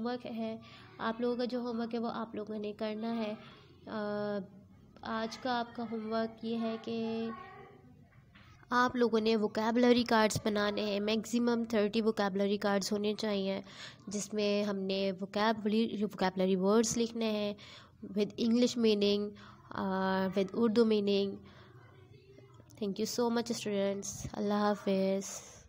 homework है आप लोगों का जो होमवर्क है वो आप लोगों ने करना है आज का आपका होमवर्क ये है कि आप लोगों ने वोकेबलरी कार्ड्स बनाने हैं मैक्सिमम थर्टी वोकेबलरी कार्ड्स होने चाहिए जिसमें हमने वोकेबली वोकेबलरी वर्ड्स लिखने हैं with English meaning with Urdu meaning thank you so much students अल्लाह हाफिज़